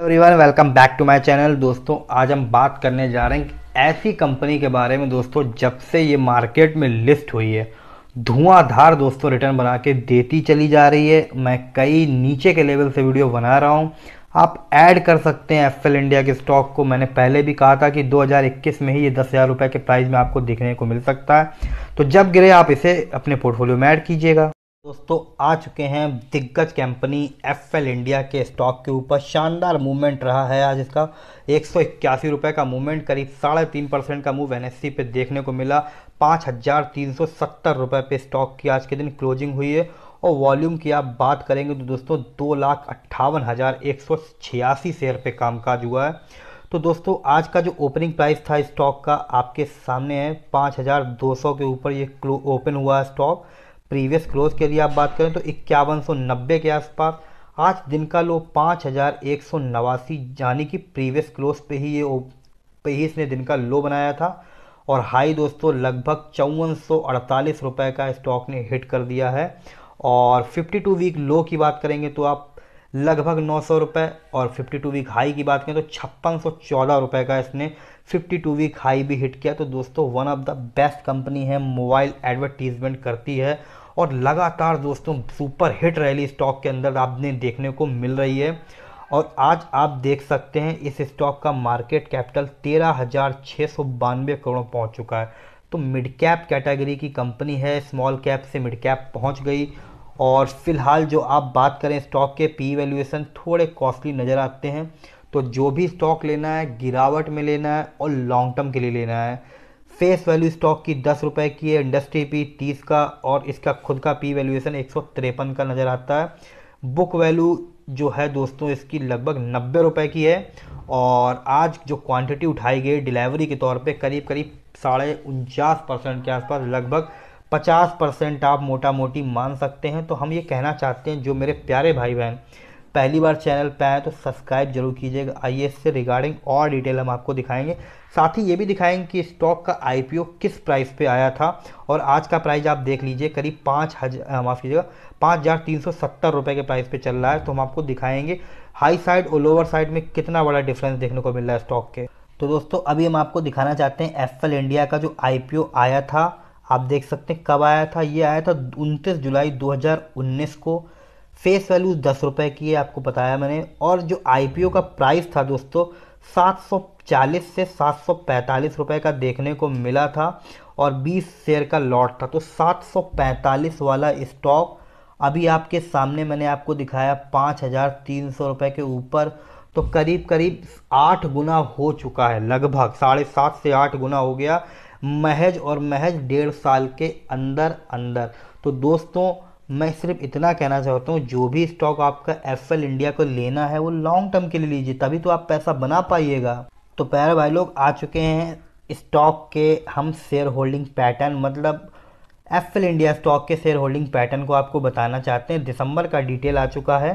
everyone welcome back to my channel दोस्तों आज हम बात करने जा रहे हैं ऐसी कंपनी के बारे में दोस्तों जब से ये मार्केट में लिस्ट हुई है धुआंधार दोस्तों रिटर्न बना के देती चली जा रही है मैं कई नीचे के लेवल से वीडियो बना रहा हूँ आप ऐड कर सकते हैं एफ इंडिया के स्टॉक को मैंने पहले भी कहा था कि 2021 में ही ये दस हज़ार रुपये के प्राइस में आपको देखने को मिल सकता है तो जब गिरे आप इसे अपने पोर्टफोलियो में ऐड कीजिएगा दोस्तों आ चुके हैं दिग्गज कंपनी एफ एल इंडिया के स्टॉक के ऊपर शानदार मूवमेंट रहा है आज इसका एक सौ इक्यासी रुपये का मूवमेंट करीब साढ़े तीन परसेंट का मूव एन पे देखने को मिला पाँच हज़ार तीन सौ सत्तर रुपये पे स्टॉक की आज के दिन क्लोजिंग हुई है और वॉल्यूम की आप बात करेंगे तो दोस्तों दो लाख अट्ठावन हज़ार एक सौ छियासी शेयर पर कामकाज हुआ है तो दोस्तों आज का जो ओपनिंग प्राइस था स्टॉक का आपके सामने है पाँच हज़ार दो सौ के ऊपर ये ओपन हुआ है स्टॉक प्रीवियस क्लोज के लिए आप बात करें तो इक्यावन के आसपास आज दिन का लो पाँच हज़ार एक सौ नवासी यानी कि प्रीवियस क्लोज पे ही ये पे ही इसने दिन का लो बनाया था और हाई दोस्तों लगभग चौवन सौ अड़तालीस रुपये का स्टॉक ने हिट कर दिया है और 52 वीक लो की बात करेंगे तो आप लगभग नौ सौ रुपये और 52 वीक हाई की बात करें तो छप्पन सौ चौदह रुपये का इसने 52 वीक हाई भी हिट किया तो दोस्तों one of the best company है मोबाइल एडवर्टीजमेंट करती है और लगातार दोस्तों सुपर हिट रैली स्टॉक के अंदर आपने देखने को मिल रही है और आज आप देख सकते हैं इस स्टॉक का मार्केट कैपिटल तेरह हज़ार छः सौ बानवे करोड़ पहुंच चुका है तो मिड कैप कैटेगरी की कंपनी है स्मॉल कैप से मिड कैप पहुँच गई और फिलहाल जो आप बात करें स्टॉक के पी वैल्यूएशन थोड़े कॉस्टली नज़र आते हैं तो जो भी स्टॉक लेना है गिरावट में लेना है और लॉन्ग टर्म के लिए लेना है फेस वैल्यू स्टॉक की दस रुपये की है इंडस्ट्री पी तीस का और इसका खुद का पी वैल्यूएशन एक सौ तिरपन का नज़र आता है बुक वैल्यू जो है दोस्तों इसकी लगभग नब्बे रुपए की है और आज जो क्वांटिटी उठाई गई डिलीवरी के तौर पे करीब करीब साढ़े उनचास परसेंट के आसपास लगभग पचास परसेंट आप मोटा मोटी मान सकते हैं तो हम ये कहना चाहते हैं जो मेरे प्यारे भाई बहन पहली बार चैनल पर आए तो सब्सक्राइब जरूर कीजिएगा आई से रिगार्डिंग और डिटेल हम आपको दिखाएंगे साथ ही ये भी दिखाएंगे कि स्टॉक का आई किस प्राइस पे आया था और आज का प्राइस आप देख लीजिए करीब पाँच हज़ार माफ़ कीजिएगा पाँच हज़ार तीन सौ सत्तर रुपये के प्राइस पे चल रहा है तो हम आपको दिखाएंगे हाई साइड और लोअर साइड में कितना बड़ा डिफरेंस देखने को मिल रहा है स्टॉक के तो दोस्तों अभी हम आपको दिखाना चाहते हैं एफ इंडिया का जो आई आया था आप देख सकते हैं कब आया था ये आया था उनतीस जुलाई दो को फेस वैल्यू दस रुपये की है आपको बताया मैंने और जो आई का प्राइस था दोस्तों 740 से 745 रुपए का देखने को मिला था और 20 शेयर का लॉट था तो 745 वाला स्टॉक अभी आपके सामने मैंने आपको दिखाया पाँच हज़ार तीन सौ रुपये के ऊपर तो करीब करीब आठ गुना हो चुका है लगभग साढ़े सात से आठ गुना हो गया महज और महज डेढ़ साल के अंदर अंदर तो दोस्तों मैं सिर्फ इतना कहना चाहता हूँ जो भी स्टॉक आपका एफ इंडिया को लेना है वो लॉन्ग टर्म के लिए लीजिए तभी तो आप पैसा बना पाइएगा तो प्यारे भाई लोग आ चुके हैं स्टॉक के हम शेयर होल्डिंग पैटर्न मतलब एफ इंडिया स्टॉक के शेयर होल्डिंग पैटर्न को आपको बताना चाहते हैं दिसंबर का डिटेल आ चुका है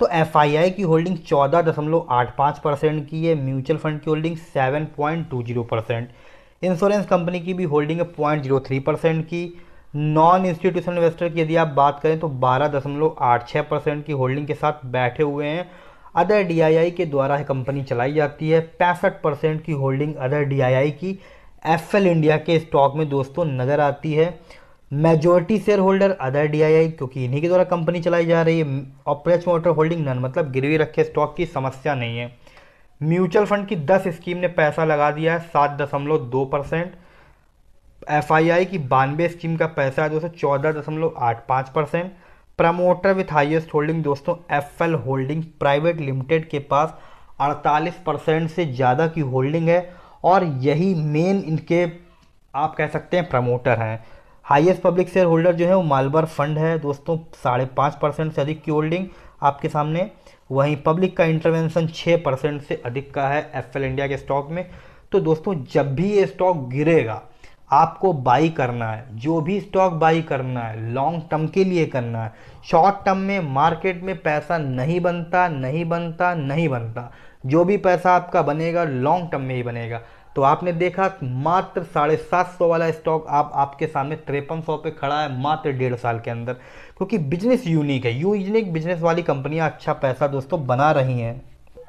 तो एफ की होल्डिंग चौदह दशमलव आठ पाँच परसेंट की है म्यूचुअल फंड की holding seven point two zero percent insurance company की भी होल्डिंग है पॉइंट जीरो थ्री परसेंट की नॉन इंस्टीट्यूशनल इन्वेस्टर की यदि आप बात करें तो बारह दशमलव आठ छः परसेंट की होल्डिंग के साथ बैठे हुए हैं अदर डीआईआई के द्वारा कंपनी चलाई जाती है पैंसठ परसेंट की होल्डिंग अदर डीआईआई की एफ इंडिया के स्टॉक में दोस्तों नज़र आती है majority share holder other DII क्योंकि इन्हीं के द्वारा कंपनी चलाई जा रही है ऑपरेच मोटर होल्डिंग नन मतलब गिरवी रखे स्टॉक की समस्या नहीं है म्यूचुअल फंड की दस स्कीम ने पैसा लगा दिया है सात दशमलव दो परसेंट आई की बानवे स्कीम का पैसा है दोस्तों चौदह दशमलव आठ पाँच percent promoter with highest holding दोस्तों Affle holding private limited के पास अड़तालीस परसेंट से ज़्यादा की होल्डिंग है और यही मेन इनके आप कह सकते हैं प्रमोटर हैं हाइएस्ट पब्लिक शेयर होल्डर जो है वो मालबर फंड है दोस्तों साढ़े पाँच परसेंट से अधिक की होल्डिंग आपके सामने वहीं पब्लिक का इंटरवेंशन छः परसेंट से अधिक का है एफ इंडिया के स्टॉक में तो दोस्तों जब भी ये स्टॉक गिरेगा आपको बाई करना है जो भी स्टॉक बाई करना है लॉन्ग टर्म के लिए करना है शॉर्ट टर्म में मार्केट में पैसा नहीं बनता नहीं बनता नहीं बनता जो भी पैसा आपका बनेगा लॉन्ग टर्म में ही बनेगा तो आपने देखा मात्र साढ़े सात सौ वाला स्टॉक आप आपके सामने तिरपन सौ पे खड़ा है मात्र डेढ़ साल के अंदर क्योंकि बिजनेस यूनिक है यूनिक बिजनेस वाली कंपनियां अच्छा पैसा दोस्तों बना रही हैं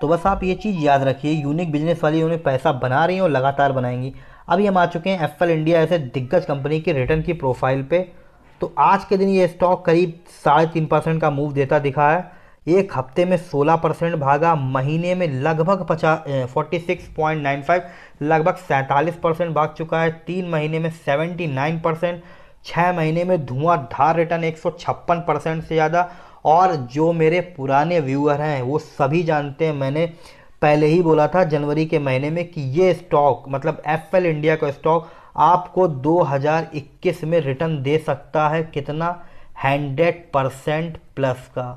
तो बस आप ये चीज़ याद रखिए यूनिक बिजनेस वाली उन्हें पैसा बना रही हैं और लगातार बनाएंगी अभी हम आ चुके हैं एफ इंडिया ऐसे दिग्गज कंपनी के रिटर्न की प्रोफाइल पे तो आज के दिन ये स्टॉक करीब साढ़े तीन परसेंट का मूव देता दिखा है एक हफ्ते में सोलह परसेंट भागा महीने में लगभग पचास forty six point nine five लगभग सैंतालीस परसेंट भाग चुका है तीन महीने में सेवेंटी नाइन परसेंट छः महीने में धुआंधार रिटर्न एक सौ छप्पन परसेंट से ज़्यादा और जो मेरे पुराने व्यूअर हैं वो सभी जानते हैं मैंने पहले ही बोला था जनवरी के महीने में कि ये स्टॉक मतलब एफ इंडिया का स्टॉक आपको 2021 में रिटर्न दे सकता है कितना हंड्रेड परसेंट प्लस का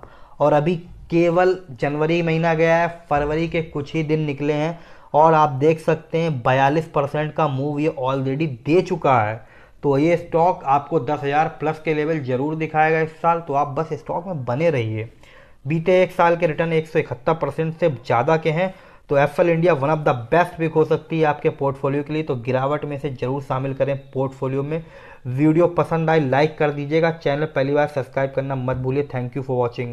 और अभी केवल जनवरी महीना गया है फरवरी के कुछ ही दिन निकले हैं और आप देख सकते हैं बयालीस परसेंट का मूव ये ऑलरेडी दे चुका है तो ये स्टॉक आपको दस हज़ार प्लस के लेवल ज़रूर दिखाएगा इस साल तो आप बस स्टॉक में बने रहिए बीते एक साल के रिटर्न एक परसेंट से ज़्यादा के हैं तो FL India one of the best pick हो सकती है आपके पोर्टफोलियो के लिए तो गिरावट में से जरूर शामिल करें पोर्टफोलियो में वीडियो पसंद आए लाइक कर दीजिएगा चैनल पहली बार सब्सक्राइब करना मत भूलिए थैंक यू फॉर वॉचिंग